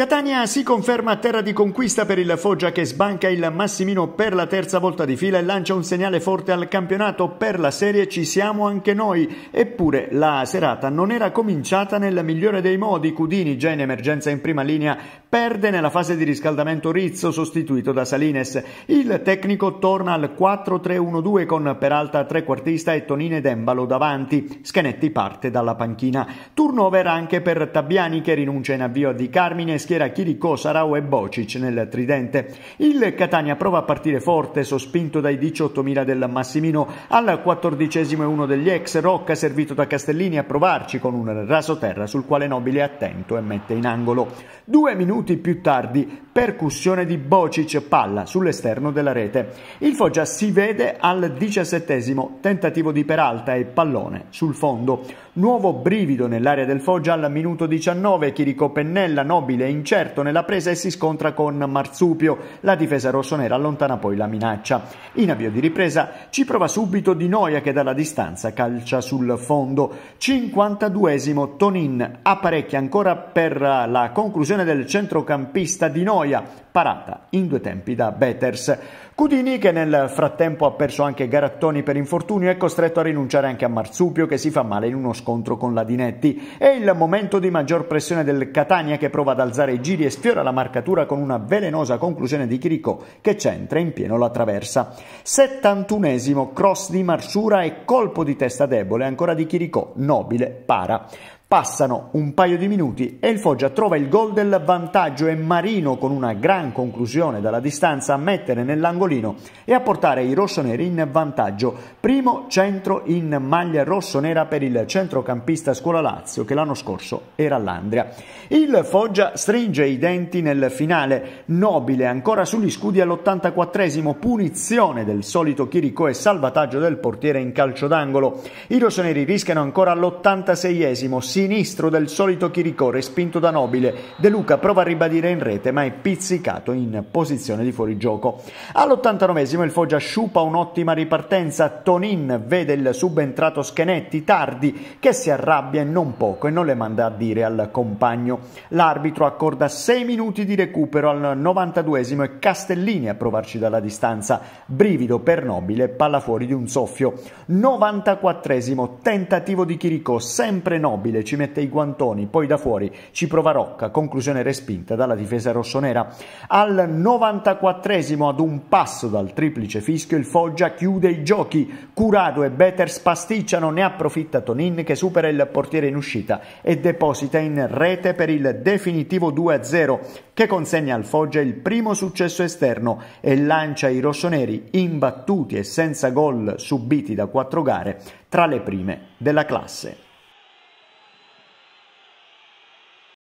Catania si conferma terra di conquista per il Foggia che sbanca il Massimino per la terza volta di fila e lancia un segnale forte al campionato per la serie ci siamo anche noi. Eppure la serata non era cominciata nel migliore dei modi. Cudini, già in emergenza in prima linea, perde nella fase di riscaldamento Rizzo sostituito da Salines. Il tecnico torna al 4-3-1-2 con Peralta trequartista e Tonine Dembalo davanti. Scanetti parte dalla panchina. Turnover anche per Tabiani che rinuncia in avvio a Di Carmine schiera Chirico, Sarau e Bocic nel tridente. Il Catania prova a partire forte, sospinto dai 18.000 del Massimino al 14 uno degli ex Rocca, servito da Castellini a provarci con un raso terra sul quale Nobile è attento e mette in angolo. Due minuti più tardi, percussione di Bocic, palla sull'esterno della rete. Il Foggia si vede al 17 tentativo di Peralta e pallone sul fondo. Nuovo brivido nell'area del Foggia al minuto 19, Chirico Pennella, Nobile in incerto nella presa e si scontra con Marsupio. La difesa rossonera allontana poi la minaccia. In avvio di ripresa ci prova subito Di Noia che dalla distanza calcia sul fondo. 52esimo Tonin apparecchia ancora per la conclusione del centrocampista Di Noia, parata in due tempi da Betters. Cudini, che nel frattempo ha perso anche Garattoni per infortunio, è costretto a rinunciare anche a Marsupio, che si fa male in uno scontro con Ladinetti. È il momento di maggior pressione del Catania, che prova ad alzare i giri e sfiora la marcatura con una velenosa conclusione di Chiricò, che centra in pieno la traversa. 71 cross di Marsura e colpo di testa debole ancora di Chiricò, nobile, para. Passano un paio di minuti e il Foggia trova il gol del vantaggio e Marino con una gran conclusione dalla distanza a mettere nell'angolino e a portare i rossoneri in vantaggio. Primo centro in maglia rossonera per il centrocampista Scuola Lazio che l'anno scorso era all'Andria. Il Foggia stringe i denti nel finale. Nobile ancora sugli scudi all'84esimo, punizione del solito Chirico e salvataggio del portiere in calcio d'angolo. I rossoneri rischiano ancora all'86esimo, sinistro del solito Chiricò, respinto da Nobile. De Luca prova a ribadire in rete, ma è pizzicato in posizione di fuorigioco. All'89 esimo il Foggia sciupa un'ottima ripartenza. Tonin vede il subentrato Schenetti tardi, che si arrabbia e non poco e non le manda a dire al compagno. L'arbitro accorda 6 minuti di recupero al 92esimo e Castellini a provarci dalla distanza. Brivido per Nobile, palla fuori di un soffio. 94esimo, tentativo di Chiricò, sempre Nobile, ci mette i guantoni, poi da fuori ci prova Rocca, conclusione respinta dalla difesa rossonera. Al 94esimo ad un passo dal triplice fischio il Foggia chiude i giochi, Curado e Better spasticciano, ne approfitta Tonin che supera il portiere in uscita e deposita in rete per il definitivo 2-0 che consegna al Foggia il primo successo esterno e lancia i rossoneri imbattuti e senza gol subiti da quattro gare tra le prime della classe.